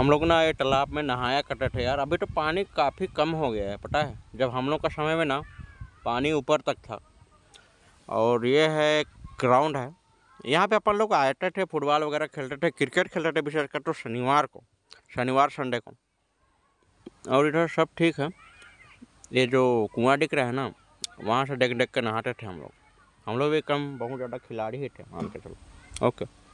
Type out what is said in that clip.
हम लोग ना ये तालाब में नहाया करते थे यार अभी तो पानी काफ़ी कम हो गया है पता है जब हम लोग का समय में ना पानी ऊपर तक था और ये है ग्राउंड है यहाँ पे अपन लोग आते थे फुटबॉल वगैरह खेलते थे क्रिकेट खेलते थे विशेषकर तो शनिवार को शनिवार संडे को और इधर सब ठीक है ये जो कुआँ दिख रहा है ना वहाँ से डेक डेक के नहाते थे हम लोग हम लोग भी कम बहुत ज़्यादा खिलाड़ी ही थे मान के चलो ओके